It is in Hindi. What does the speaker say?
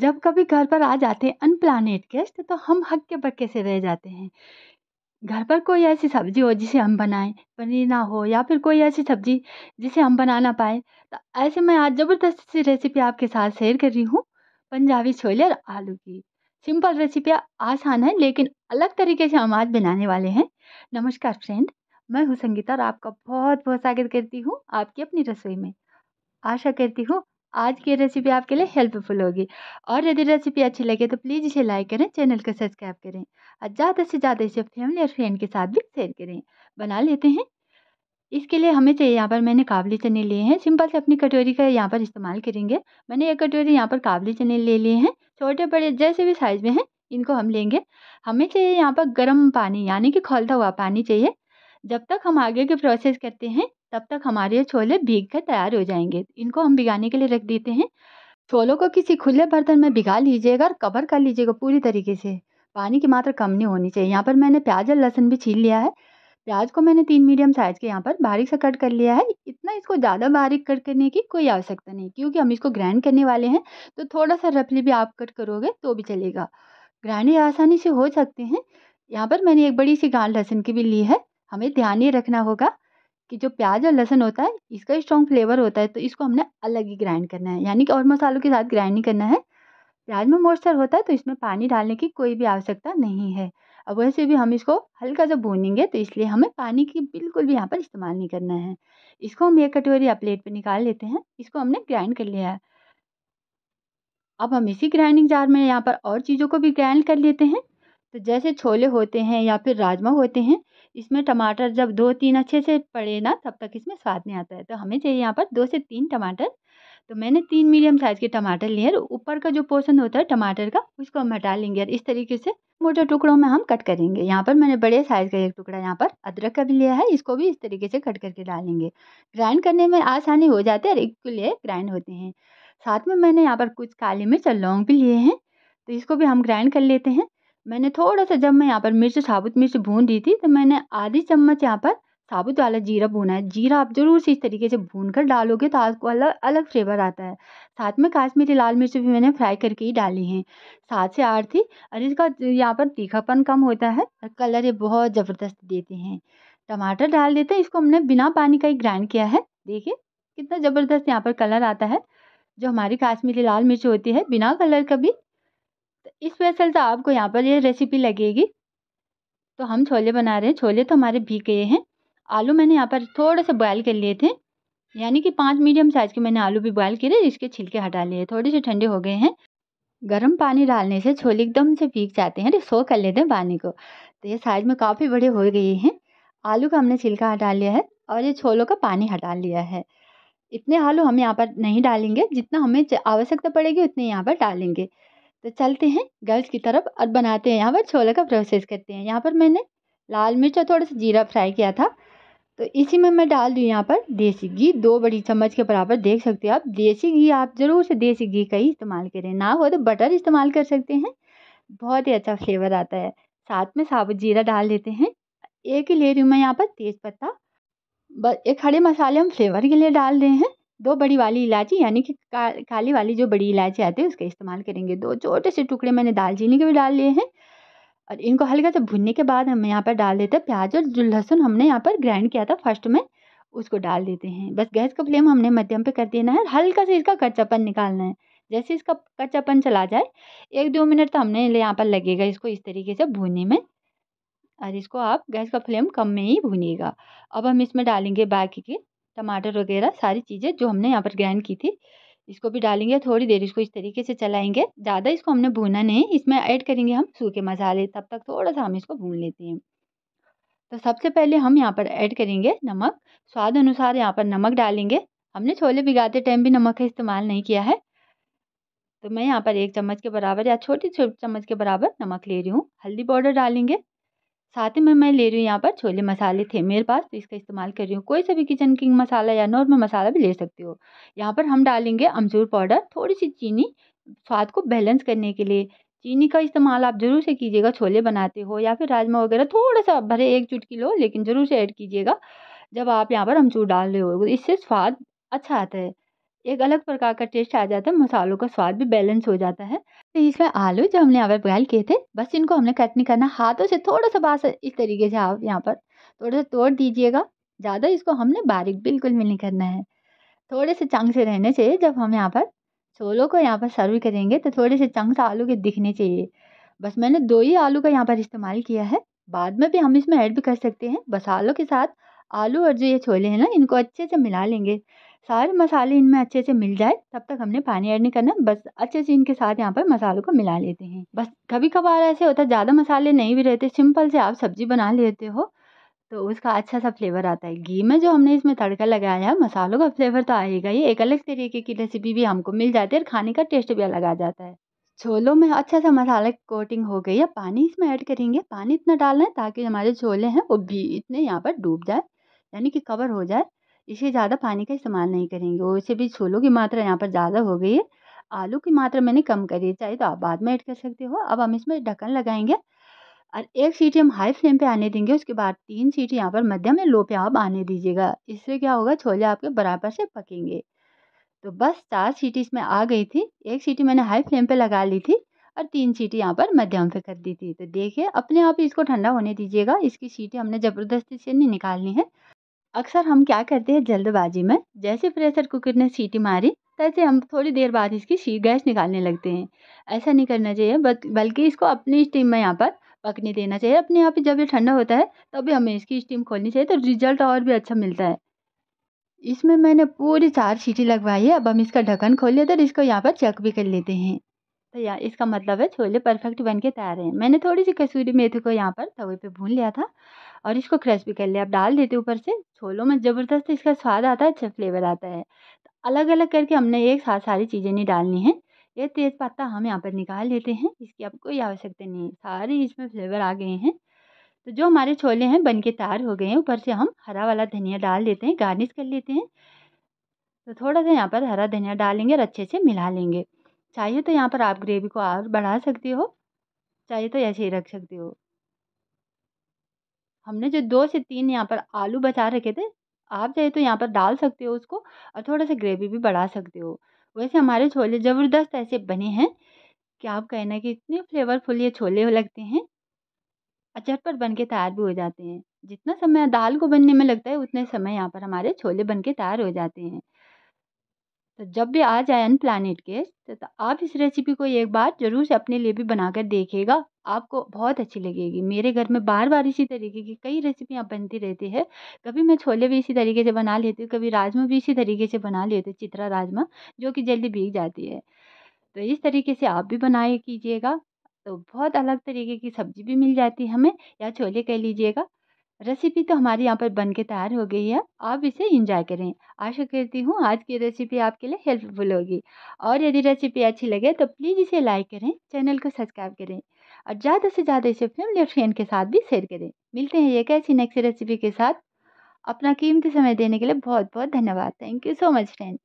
जब कभी घर पर आ जाते हैं अनप्लानेड गेस्ट तो हम हक्के बक्के से रह जाते हैं घर पर कोई ऐसी सब्ज़ी हो जिसे हम बनाएं पनीर ना हो या फिर कोई ऐसी सब्ज़ी जिसे हम बना ना पाए तो ऐसे मैं आज ज़बरदस्त सी रेसिपी आपके साथ शेयर कर रही हूँ पंजाबी छोले और आलू की सिंपल रेसिपी आसान है लेकिन अलग तरीके से हम आज बनाने वाले हैं नमस्कार फ्रेंड मैं हूँ संगीता और आपका बहुत बहुत स्वागत करती हूँ आपकी अपनी रसोई में आशा करती हूँ आज की रेसिपी आपके लिए हेल्पफुल होगी और यदि रेसिपी अच्छी लगे तो प्लीज़ इसे लाइक करें चैनल को सब्सक्राइब करें और ज़्यादा से ज़्यादा इसे फैमिली और फ्रेंड के साथ भी शेयर करें बना लेते हैं इसके लिए हमें चाहिए यहाँ पर मैंने काबली चने लिए हैं सिंपल से अपनी कटोरी का यहाँ पर इस्तेमाल करेंगे मैंने एक कटोरी यहाँ पर काबली चने ले लिए हैं छोटे बड़े जैसे भी साइज़ में हैं इनको हम लेंगे हमें चाहिए यहाँ पर गर्म पानी यानी कि खोलता हुआ पानी चाहिए जब तक हम आगे के प्रोसेस करते हैं तब तक हमारे छोले भीग कर तैयार हो जाएंगे इनको हम भिगाने के लिए रख देते हैं छोलों को किसी खुले बर्तन में भिगा लीजिएगा और कवर कर लीजिएगा पूरी तरीके से पानी की मात्रा कम नहीं होनी चाहिए यहाँ पर मैंने प्याज और लहसुन भी छील लिया है प्याज को मैंने तीन मीडियम साइज़ के यहाँ पर बारीक से कट कर लिया है इतना इसको ज़्यादा बारीक कट करने की कोई आवश्यकता नहीं क्योंकि हम इसको ग्राइंड करने वाले हैं तो थोड़ा सा रफली भी आप कट करोगे तो भी चलेगा ग्राइंड आसानी से हो सकते हैं यहाँ पर मैंने एक बड़ी सी गाल लहसुन की भी ली है हमें ध्यान ये रखना होगा कि जो प्याज और लहसुन होता है इसका स्ट्रॉन्ग फ्लेवर होता है तो इसको हमने अलग ही ग्राइंड करना है यानी कि और मसालों के साथ ग्राइंड नहीं करना है प्याज में मॉइस्चर होता है तो इसमें पानी डालने की कोई भी आवश्यकता नहीं है अब वैसे भी हम इसको हल्का सा भूनेंगे तो इसलिए हमें पानी की बिल्कुल भी यहाँ पर इस्तेमाल नहीं करना है इसको हम एक कटोरी या प्लेट पर निकाल लेते हैं इसको हमने ग्राइंड कर लिया है अब हम इसी ग्राइंडिंग जार में यहाँ पर और चीज़ों को भी ग्राइंड कर लेते हैं तो जैसे छोले होते हैं या फिर राजमा होते हैं इसमें टमाटर जब दो तीन अच्छे से पड़े ना तब तक इसमें स्वाद नहीं आता है तो हमें चाहिए यहाँ पर दो से तीन टमाटर तो मैंने तीन मीडियम साइज़ के टमाटर लिए हैं ऊपर का जो पोर्शन होता है टमाटर का उसको हम हटा लेंगे और इस तरीके से मोटे टुकड़ों में हम कट करेंगे यहाँ पर मैंने बड़े साइज़ का एक टुकड़ा यहाँ पर अदरक का भी लिया है इसको भी इस तरीके से कट करके डालेंगे ग्राइंड करने में आसानी हो जाती है और एक लिए ग्राइंड होते हैं साथ में मैंने यहाँ पर कुछ काली मिर्च और लौंग भी लिए हैं तो इसको भी हम ग्राइंड कर लेते हैं मैंने थोड़ा सा जब मैं यहाँ पर मिर्च साबुत मिर्च भून दी थी तो मैंने आधी चम्मच यहाँ पर साबुत वाला जीरा भुना है जीरा आप ज़रूर से इस तरीके से भून कर डालोगे तो आपको अलग अलग फ्लेवर आता है साथ में काश्मीरी लाल मिर्च भी मैंने फ्राई करके ही डाली हैं सात से आठ थी और इसका यहाँ पर तीखापन कम होता है और कलर ये बहुत ज़बरदस्त देते हैं टमाटर डाल देते हैं इसको हमने बिना पानी का ही ग्राइंड किया है देखिए कितना ज़बरदस्त यहाँ पर कलर आता है जो हमारी काश्मीरी लाल मिर्च होती है बिना कलर का भी तो इस वैसल तो आपको यहाँ पर ये रेसिपी लगेगी तो हम छोले बना रहे हैं छोले तो हमारे भीग गए हैं आलू मैंने यहाँ पर थोड़े से बॉयल कर लिए थे यानी कि पाँच मीडियम साइज़ के मैंने आलू भी बॉयल किए इसके छिलके हटा लिए थोड़े से ठंडे हो गए हैं गर्म पानी डालने से छोले एकदम से भीग जाते हैं सो कर लेते हैं पानी को तो ये साइज़ में काफ़ी बड़े हो गए हैं आलू का हमने छिलका हटा लिया है और ये छोलों का पानी हटा लिया है इतने आलू हम यहाँ पर नहीं डालेंगे जितना हमें आवश्यकता पड़ेगी उतने यहाँ पर डालेंगे तो चलते हैं गर्ल्स की तरफ और बनाते हैं यहाँ पर छोले का प्रोसेस करते हैं यहाँ पर मैंने लाल मिर्च और थोड़ा सा जीरा फ्राई किया था तो इसी में मैं डाल दूँ यहाँ पर देसी घी दो बड़ी चम्मच के बराबर देख सकते हो आप देसी घी आप ज़रूर से देसी घी का ही इस्तेमाल करें ना हो तो बटर इस्तेमाल कर सकते हैं बहुत ही अच्छा फ्लेवर आता है साथ में साबुत जीरा डाल देते हैं एक ही ले रही हूँ मैं यहाँ पर तेज़पत्ता बस एक खड़े मसाले हम फ्लेवर के लिए डाल रहे हैं दो बड़ी वाली इलायची यानी कि का काली वाली जो बड़ी इलायची आती है उसका इस्तेमाल करेंगे दो छोटे से टुकड़े मैंने दालचीनी के भी डाल लिए हैं और इनको हल्का सा भुनने के बाद हम यहाँ पर डाल देते हैं प्याज और जो लहसुन हमने यहाँ पर ग्राइंड किया था फर्स्ट में उसको डाल देते हैं बस गैस का फ्लेम हमने मध्यम पे कर देना है हल्का से इसका कच्चापन निकालना है जैसे इसका कच्चापन चला जाए एक दो मिनट तो हमने यहाँ पर लगेगा इसको इस तरीके से भूनने में और इसको आप गैस का फ्लेम कम में ही भूनिएगा अब हम इसमें डालेंगे बाकी के टमाटर वगैरह सारी चीज़ें जो हमने यहाँ पर ग्राइंड की थी इसको भी डालेंगे थोड़ी देर इसको इस तरीके से चलाएंगे ज़्यादा इसको हमने भूना नहीं इसमें ऐड करेंगे हम सूखे मसाले तब तक थोड़ा सा हम इसको भून लेते हैं तो सबसे पहले हम यहाँ पर ऐड करेंगे नमक स्वाद अनुसार यहाँ पर नमक डालेंगे हमने छोले भिगाते टाइम भी नमक का इस्तेमाल नहीं किया है तो मैं यहाँ पर एक चम्मच के बराबर या छोटी छोटी चम्मच के बराबर नमक ले रही हूँ हल्दी पाउडर डालेंगे साथ ही में मैं ले रही हूँ यहाँ पर छोले मसाले थे मेरे पास तो इसका इस्तेमाल कर रही हूँ कोई सा भी किचन किंग मसाला या नॉर्मल मसाला भी ले सकते हो यहाँ पर हम डालेंगे अमचूर पाउडर थोड़ी सी चीनी स्वाद को बैलेंस करने के लिए चीनी का इस्तेमाल आप ज़रूर से कीजिएगा छोले बनाते हो या फिर राजमा वगैरह थोड़ा सा भरे एक चुटकी लो लेकिन ज़रूर से ऐड कीजिएगा जब आप यहाँ पर अमचूर डाल रहे हो इससे स्वाद अच्छा आता है एक अलग प्रकार का टेस्ट आ जाता है मसालों का स्वाद भी बैलेंस हो जाता है तो इसमें आलू जो हमने यहाँ पर बॉयल किए थे बस इनको हमने कट नहीं करना हाथों से थोड़ा सा बास इस तरीके से आप यहाँ पर थोड़ा सा तोड़ दीजिएगा ज़्यादा इसको हमने बारीक बिल्कुल भी नहीं करना है थोड़े से चंग से रहने चाहिए जब हम यहाँ पर छोलों को यहाँ पर सर्व करेंगे तो थोड़े से से आलू के दिखने चाहिए बस मैंने दो ही आलू का यहाँ पर इस्तेमाल किया है बाद में भी हम इसमें ऐड भी कर सकते हैं बस आलू के साथ आलू और जो ये छोले हैं ना इनको अच्छे से मिला लेंगे सारे मसाले इनमें अच्छे से मिल जाए तब तक हमने पानी ऐड नहीं करना बस अच्छे से इनके साथ यहाँ पर मसालों को मिला लेते हैं बस कभी कभार ऐसे होता है ज़्यादा मसाले नहीं भी रहते सिंपल से आप सब्जी बना लेते हो तो उसका अच्छा सा फ्लेवर आता है घी में जो हमने इसमें तड़का लगाया है मसालों का फ्लेवर तो आएगा ही एक अलग तरीके की रेसिपी भी हमको मिल जाती है और खाने का टेस्ट भी अलग आ जाता है छोलों में अच्छा सा मसाला कोटिंग हो गई है पानी इसमें ऐड करेंगे पानी इतना डालना है ताकि हमारे छोले हैं वो भी इतने यहाँ पर डूब जाए यानी कि कवर हो जाए इसे ज़्यादा पानी का इस्तेमाल नहीं करेंगे वैसे भी छोलों की मात्रा यहाँ पर ज़्यादा हो गई है आलू की मात्रा मैंने कम करी है चाहे तो आप बाद में ऐड कर सकते हो अब हम इसमें ढक्कन लगाएंगे और एक सीटी हम हाई फ्लेम पे आने देंगे उसके बाद तीन सीटी यहाँ पर मध्यम या लो पे आप आने दीजिएगा इससे क्या होगा छोले आपके बराबर से पकेंगे तो बस चार सीटी इसमें आ गई थी एक सीटी मैंने हाई फ्लेम पे लगा ली थी और तीन सीटी यहाँ पर मध्यम पे कर दी थी तो देखिए अपने आप इसको ठंडा होने दीजिएगा इसकी सीटी हमने ज़बरदस्ती से नहीं निकालनी है अक्सर हम क्या करते हैं जल्दबाजी में जैसे प्रेशर कुकर ने सीटी मारी तैसे हम थोड़ी देर बाद इसकी शी गैस निकालने लगते हैं ऐसा नहीं करना चाहिए बल्कि इसको अपनी स्टीम में यहाँ पर पकने देना चाहिए अपने यहाँ पर जब ये ठंडा होता है तभी हमें इसकी स्टीम खोलनी चाहिए तो रिजल्ट और भी अच्छा मिलता है इसमें मैंने पूरी चार सीटी लगवाई है अब हम इसका ढक्कन खोल लेते हैं और इसको यहाँ पर चेक भी कर लेते हैं तो यार इसका मतलब है छोले परफेक्ट बन के तैयार हैं मैंने थोड़ी सी कसूरी मेथी को यहाँ पर तवे पे भून लिया था और इसको क्रश भी कर लिया आप डाल देते ऊपर से छोलों में ज़बरदस्त इसका स्वाद आता है अच्छा फ्लेवर आता है तो अलग अलग करके हमने एक साथ सारी चीज़ें नहीं डालनी है ये तेज़ पत्ता हम यहाँ पर निकाल लेते हैं इसकी आपको कोई आवश्यकता नहीं है सारे इसमें फ्लेवर आ गए हैं तो जो हमारे छोले हैं बन के तैयार हो गए हैं ऊपर से हम हरा वाला धनिया डाल देते हैं गार्निश कर लेते हैं तो थोड़ा सा यहाँ पर हरा धनिया डालेंगे और अच्छे से मिला लेंगे चाहिए तो यहाँ पर आप ग्रेवी को और बढ़ा सकते हो चाहिए तो ऐसे ही रख सकते हो हमने जो दो से तीन यहाँ पर आलू बचा रखे थे आप चाहे तो यहाँ पर डाल सकते हो उसको और थोड़ा सा ग्रेवी भी बढ़ा सकते हो वैसे हमारे छोले ज़बरदस्त ऐसे बने हैं कि आप कहना कि इतने फ्लेवरफुल ये छोले लगते हैं और पर बन के तैयार भी हो जाते हैं जितना समय दाल को बनने में लगता है उतने समय यहाँ पर हमारे छोले बन के तैयार हो जाते हैं तो जब भी आ जाए प्लानट के तो, तो आप इस रेसिपी को एक बार ज़रूर से अपने लिए भी बनाकर देखेगा आपको बहुत अच्छी लगेगी मेरे घर में बार बार इसी तरीके की कई रेसिपियाँ बनती रहती है कभी मैं छोले भी इसी तरीके से बना लेती हूँ कभी राजमा भी इसी तरीके से बना लेती हूँ चित्रा राजमा जो कि जल्दी भीग जाती है तो इस तरीके से आप भी बनाए कीजिएगा तो बहुत अलग तरीके की सब्ज़ी भी मिल जाती है हमें या छोले कह लीजिएगा रेसिपी तो हमारे यहाँ पर बन के तैयार हो गई है आप इसे इंजॉय करें आशा करती हूँ आज की रेसिपी आपके लिए हेल्पफुल होगी और यदि रेसिपी अच्छी लगे तो प्लीज़ इसे लाइक करें चैनल को सब्सक्राइब करें और ज़्यादा से ज़्यादा इसे फैमिली और फ्रेंड के साथ भी शेयर करें मिलते हैं एक ऐसी नेक्स्ट रेसिपी के साथ अपना कीमती समय देने के लिए बहुत बहुत धन्यवाद thank you so much friend